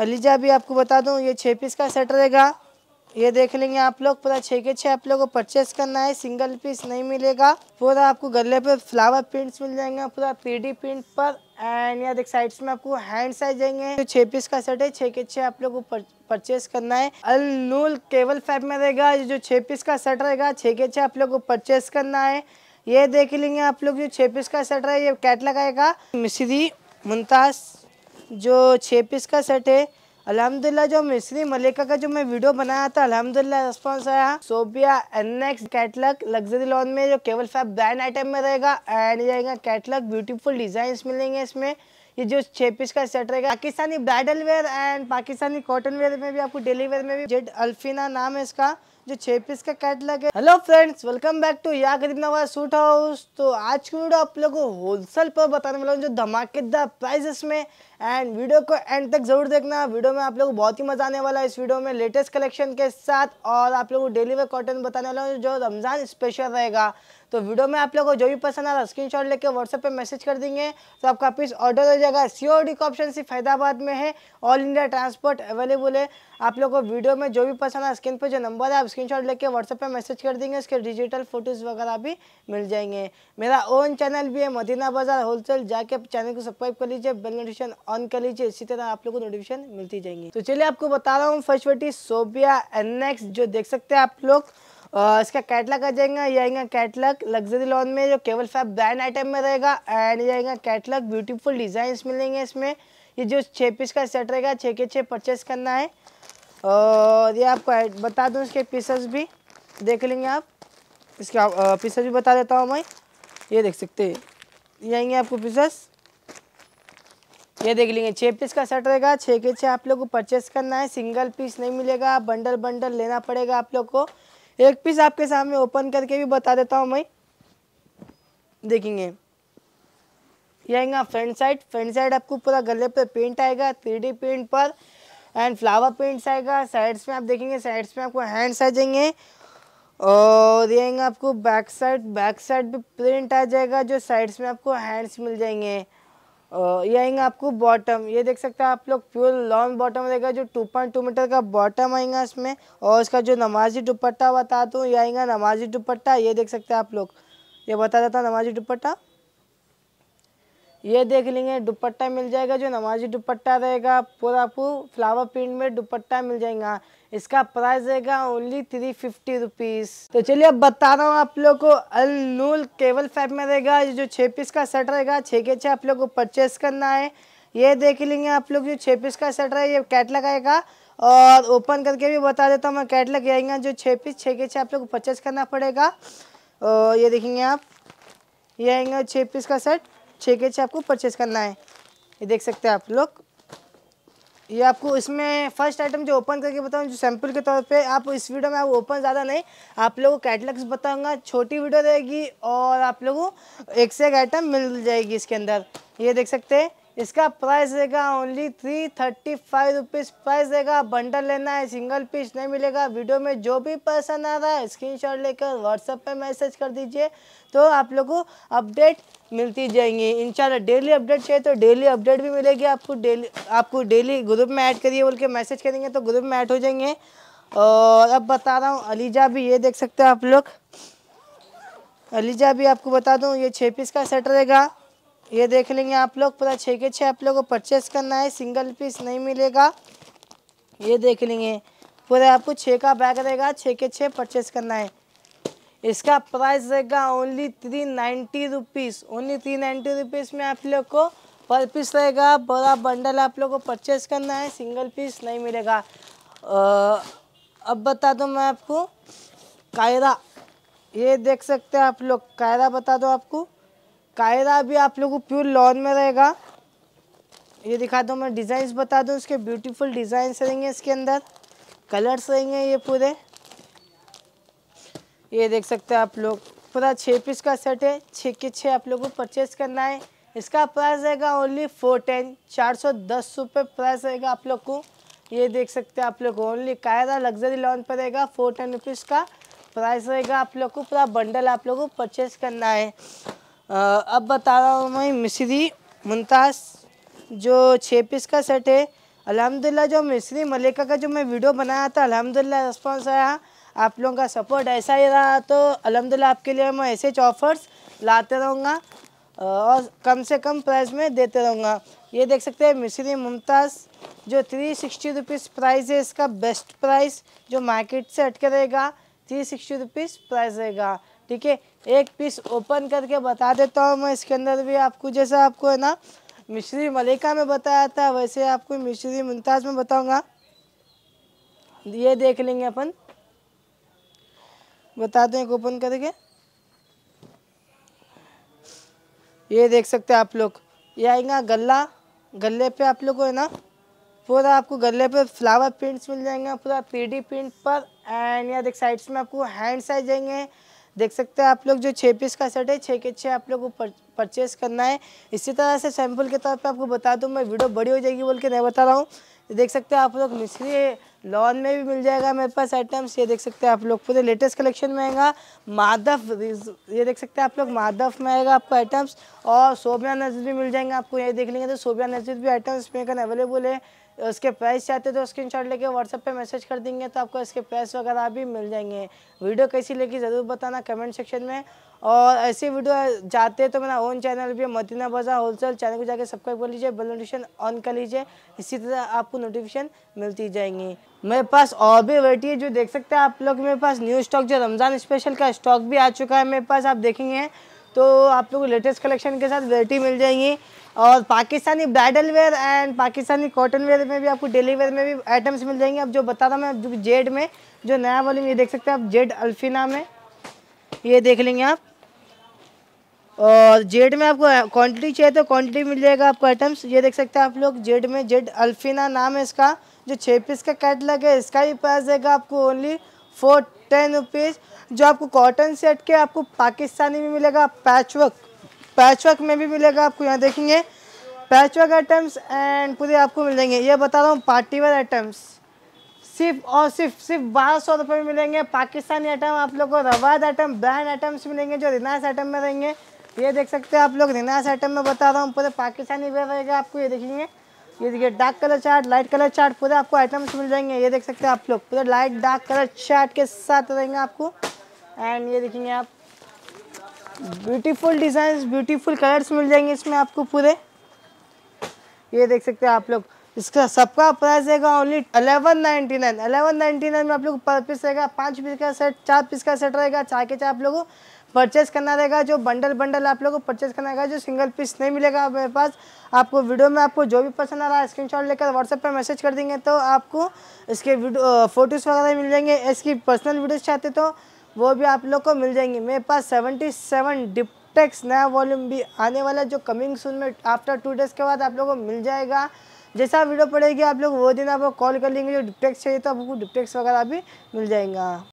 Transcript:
ELISA भी आपको बता दूं ये छः पीस का सेट रहेगा ये देख लेंगे आप लोग पूरा छः के छः आप लोगों को परचेस करना है सिंगल पीस नहीं मिलेगा पूरा आपको गले पे फ्लावर प्रिंट्स मिल जाएंगे पूरा पीडी प्रिंट पर एंड यहाँ देख साइड्स में आपको हैंड साइज जाएंगे जो छः पीस का सेट है छः के छः आप लोग को पर, परचेस करना है अल नूल केवल फाइव में रहेगा जो छः पीस का सेट रहेगा छः के छः आप लोग को परचेस करना है ये देख लेंगे आप लोग जो छः पीस का सेट रहे ये कैट लगाएगा मिश्री मुमताज़ जो छः पीस का सेट है अलहमदिल्ला जो मिश्री मलिका का जो मैं वीडियो बनाया था अलहमदिल्ला रिस्पॉन्स आया Sobia X catalogue luxury lawn में जो केवल फाइव ब्रांड आइटम में रहेगा एंड जाएगा कैटलग ब्यूटीफुल डिजाइन मिलेंगे इसमें ये जो छः पीस का सेट रहेगा Pakistani bridal wear and Pakistani cotton wear में भी आपको डेली वेयर में भी जेड अल्फिना नाम है इसका जो छः पीस का कैटलग है hello friends welcome back to या गरीब नवाज सूट हाउस तो आज की वीडियो आप लोगों को होलसेल पर बताने वाला हूँ जो धमाकेदार प्राइजेस में एंड वीडियो को एंड तक जरूर देखना वीडियो में आप लोगों को बहुत ही मजा आने वाला है इस वीडियो में लेटेस्ट कलेक्शन के साथ और आप लोगों को डेली वे कॉटन बताने वाला हूँ जो रमज़ान स्पेशल रहेगा तो वीडियो में आप लोगों को जो भी पसंद आ रहा है स्क्रीन लेकर व्हाट्सएप पर मैसेज कर देंगे तो आपका पीस ऑर्डर हो जाएगा सी का ऑप्शन सिर्फ हैदराबाद में है ऑल इंडिया ट्रांसपोर्ट अवेलेबल है आप लोग को वीडियो में जो भी पसंद आ स्क्रीन पर जो नंबर है आप स्क्रीनशॉट लेके व्हाट्सएप पे मैसेज कर देंगे इसके डिजिटल फोटोज़ वगैरह भी मिल जाएंगे मेरा ओन चैनल भी है मदीना बाज़ार होलसेल जाके चैनल को सब्सक्राइब कर लीजिए बेल नोटिफिकेशन ऑन कर लीजिए इसी तरह आप लोगों को नोटिफिकेशन मिलती जाएंगी तो चलिए आपको बता रहा हूँ फर्स्ट वर्टी सोबिया एनएक्स जो देख सकते हैं आप लोग इसका कैटलॉग आ जाएगा ये आएगा कैटलॉग लग्जरी लॉन में जो केवल फैब ब्रांड आइटम में रहेगा एंड ये आएगा कैटलॉग ब्यूटीफुल डिज़ाइंस मिलेंगे इसमें ये जो छः पीस का सेट रहेगा छः के छः परचेस करना है और ये आपको बता दूँ इसके पीसेस भी देख लेंगे आप इसके पीसेस भी बता देता हूँ मैं ये देख सकते हैं ये आएंगे आपको पीसेस ये देख लेंगे छः पीस का सेट रहेगा छः के छः आप लोग को परचेस करना है सिंगल पीस नहीं मिलेगा बंडल बंडल लेना पड़ेगा आप लोग को एक पीस आपके सामने ओपन करके भी बता देता हूँ मैं देखेंगे ये आएगा फ्रंट साइड फ्रंट साइड आपको पूरा गले पर पेंट आएगा थ्री पेंट पर एंड फ्लावर प्रिंट्स आएगा साइड्स में आप देखेंगे साइड्स में आपको हैंड्स आ जाएंगे और ये आपको बैक साइड बैक साइड पे प्रिंट आ जाएगा जो साइड्स में आपको हैंड्स मिल जाएंगे और ये आएंगे आपको बॉटम ये देख सकते हैं आप लोग प्योर लॉन्ग बॉटम रहेगा जो टू पॉइंट टू मीटर का बॉटम आएगा इसमें और उसका जो नमाजी दुपट्टा बता दूँ ये आएगा नमाजी दुपट्टा ये देख सकते हैं आप लोग ये बता देता नमाजी दुपट्टा ये देख लेंगे दुपट्टा मिल जाएगा जो नमाजी दुपट्टा रहेगा पूरा आपको फ्लावर प्रिंट में दुपट्टा मिल जाएगा इसका प्राइस रहेगा ओनली थ्री फिफ्टी रुपीज़ तो चलिए अब बता रहा हूँ आप लोग को अल नूल केवल फैब में रहेगा जो छः पीस का सेट रहेगा छः के छः आप लोग को परचेस करना है ये देख लेंगे आप लोग जो छः पीस का सेट रहे ये कैट आएगा और ओपन करके भी बता देता हूँ मैं लग जाएंगे जो छः पीस छः के छः आप लोग को परचेस करना पड़ेगा और ये देखेंगे आप ये आएंगे छः पीस का सेट छः के छः आपको परचेज़ करना है ये देख सकते हैं आप लोग ये आपको इसमें फर्स्ट आइटम जो ओपन करके बताऊँ जो सैम्पल के तौर पे आप इस वीडियो में आप ओपन ज़्यादा नहीं आप लोगों को कैटलग्स बताऊँगा छोटी वीडियो रहेगी और आप लोगों को एक से एक आइटम मिल जाएगी इसके अंदर ये देख सकते हैं इसका प्राइस रहेगा only three thirty five rupees price रहेगा बंडल लेना है सिंगल पीस नहीं मिलेगा वीडियो में जो भी पसंद आ रहा है स्क्रीनशॉट लेकर व्हाट्सएप पे मैसेज कर दीजिए तो आप लोग को अपडेट मिलती जाएंगी इन डेली अपडेट चाहिए तो डेली अपडेट भी मिलेगी आपको डेली आपको डेली ग्रुप में ऐड करिए बोल के मैसेज करेंगे तो ग्रुप में ऐड हो जाएंगे और अब बता रहा हूँ अलीजा भी ये देख सकते हो आप लोग अलीजा भी आपको बता दूँ ये छः पीस का सेट रहेगा ये देख लेंगे आप लोग पूरा छः के छः आप लोग को परचेस करना है सिंगल पीस नहीं मिलेगा ये देख लेंगे पूरा आपको छः का बैग रहेगा छः के छः परचेस करना है इसका प्राइस रहेगा only three ninety rupees only three ninety rupees में आप लोग को पर पीस रहेगा बड़ा बंडल आप लोग को परचेस करना है सिंगल पीस नहीं मिलेगा अब बता दूँ मैं आपको कायरा ये देख सकते हैं आप लोग कायरा बता दो आपको कायरा भी आप लोगों को प्योर लॉन में रहेगा ये दिखा दूँ मैं डिज़ाइंस बता दूँ इसके ब्यूटीफुल डिज़ाइंस रहेंगे इसके अंदर कलर्स रहेंगे ये पूरे ये देख सकते हैं आप लोग पूरा छः पीस का सेट है छः के छः आप लोगों को परचेज़ करना है इसका प्राइस रहेगा ओनली फोर टेन चार सौ दस रुपये प्राइस रहेगा आप लोग को ये देख सकते हैं आप लोग ओनली कायरा लग्जरी लॉन पर रहेगा फोर टेन रुपीज़ का प्राइस रहेगा आप लोग को पूरा बंडल आप लोग को परचेज़ करना है अब बता रहा हूँ मैं मिश्री मुमताज़ जो छः पीस का सेट है अलहमदिल्ला जो मिश्री मलिका का जो मैं वीडियो बनाया था अलहमदिल्ला रिस्पॉन्स आया आप लोगों का सपोर्ट ऐसा ही रहा तो अलहमदिल्ला आपके लिए मैं ऐसे ऑफर्स लाते रहूँगा और कम से कम प्राइस में देते रहूँगा ये देख सकते हैं मिश्री मुमताज़ जो थ्री सिक्सटी रुपीज़ प्राइस है इसका बेस्ट प्राइस जो मार्केट से हटके रहेगा थ्री सिक्सटी रुपीज़ प्राइस रहेगा ठीक है एक पीस ओपन करके बता देता हूँ मैं इसके अंदर भी आपको जैसा आपको है ना मिश्री मलिका में बताया था वैसे आपको मिश्री मुमताज़ में बताऊँगा ये देख लेंगे अपन बता दें ओपन करके ये देख सकते हैं आप लोग ये आएगा गला गले पे आप लोग को है ना पूरा आपको गले पे फ्लावर प्रिंट्स मिल जाएंगे पूरा थ्री प्रिंट पर एंड या देख साइड्स में आपको हैंड साइज जाएंगे देख सकते हैं आप लोग जो छः पीस का सेट है छः के छः आप लोग को पर, करना है इसी तरह से सैम्पल के तौर पे आपको बता दूं मैं वीडियो बड़ी हो जाएगी बोल के नहीं बता रहा हूँ ये देख सकते हैं आप लोग मिश्री लॉन में भी मिल जाएगा मेरे पास आइटम्स ये देख सकते हैं आप लोग पूरे लेटेस्ट कलेक्शन में आएगा माधव ये देख सकते हैं आप लोग माधव में आएगा आपको आइटम्स और सोबिया नजर भी मिल जाएंगे आपको ये देख लेंगे तो सोबिया नजर भी आइटम्स मेकन अवेलेबल है उसके प्राइस चाहते तो स्क्रीन शॉट लेके व्हाट्सएप पे मैसेज कर देंगे तो आपको इसके प्राइस वगैरह भी मिल जाएंगे वीडियो कैसी लगी ज़रूर बताना कमेंट सेक्शन में और ऐसे वीडियो जाते तो मेरा ओन चैनल भी मदीना बाज़ार होलसेल चैनल को जाकर सब्सक्राइब कर लीजिए बेल नोटिफिकेशन ऑन कर लीजिए इसी तरह आपको नोटिफिकेशन मिलती जाएंगी मेरे पास और भी वेटी है जो देख सकते हैं आप लोग मेरे पास न्यू स्टॉक जो रमज़ान स्पेशल का स्टॉक भी आ चुका है मेरे पास आप देखेंगे तो आप लोग लेटेस्ट कलेक्शन के साथ वेरायटी मिल जाएंगी और Pakistani bridal wear and Pakistani cotton wear में भी आपको डेली वेयर में भी आइटम्स मिल जाएंगे अब जो बता रहा मैं जो जेड में जो नया वॉल्यूम ये देख सकते हैं आप जेड अल्फिना में ये देख लेंगे आप और जेड में आपको क्वांटिटी चाहिए तो क्वांटिटी मिल जाएगा आपको आइटम्स ये देख सकते हैं आप लोग जेड में जेड अल्फिना नाम है इसका जो छः पीस का कैट है इसका भी प्राइस देगा आपको ओनली फोर टेन रुपीज़ जो आपको कॉटन सेट के आपको पाकिस्तानी भी मिलेगा पैचवर्क पैचवर्क में भी मिलेगा आपको यहाँ देखेंगे पैचवर्क आइटम्स एंड पूरे आपको मिल जाएंगे ये बता रहा हूँ पार्टीवेयर आइटम्स सिर्फ और सिर्फ सिर्फ बारह सौ रुपये में मिलेंगे पाकिस्तानी आइटम आप लोग को रवाद आइटम ब्रांड आइटम्स मिलेंगे जो रिलायंस आइटम में रहेंगे ये देख सकते हैं आप लोग रिनास आइटम में बता रहा हूँ पूरे पाकिस्तानी वेयर रहेगा आपको ये देखिए ये देखिए dark colour chart light colour chart पूरे आपको आइटम्स मिल जाएंगे ये देख सकते हैं आप लोग पूरे लाइट डार्क कलर चार्ट के साथ रहेंगे आपको एंड ये देखेंगे आप ब्यूटीफुल डिज़ाइन ब्यूटीफुल कलर्स मिल जाएंगे इसमें आपको पूरे ये देख सकते हैं आप लोग इसका सबका प्राइस रहेगा only eleven ninety nine eleven ninety nine में आप लोग पर पीस रहेगा पाँच पीस का सेट चार पीस का सेट रहेगा चाहे के चाहे आप लोगों परचेज करना रहेगा जो बंडल बंडल आप लोगों को परचेज करना रहेगा जो सिंगल पीस नहीं मिलेगा मेरे पास आपको वीडियो में आपको जो भी पसंद आ रहा है स्क्रीन लेकर व्हाट्सएप पर मैसेज कर देंगे तो आपको इसके वीडियो फोटोज़ वगैरह मिल जाएंगे इसकी पर्सनल वीडियोज़ चाहते तो वो भी आप लोग को मिल जाएंगी मेरे पास सेवेंटी सेवन डिपटेक्स नया वॉल्यूम भी आने वाला जो कमिंग सून में आफ्टर टू डेज़ के बाद आप लोग को मिल जाएगा जैसा वीडियो पड़ेगी आप लोग वो दिन आप कॉल कर लेंगे जो डिप्टेक्स चाहिए तो आपको डिप्टेक्स वगैरह भी मिल जाएगा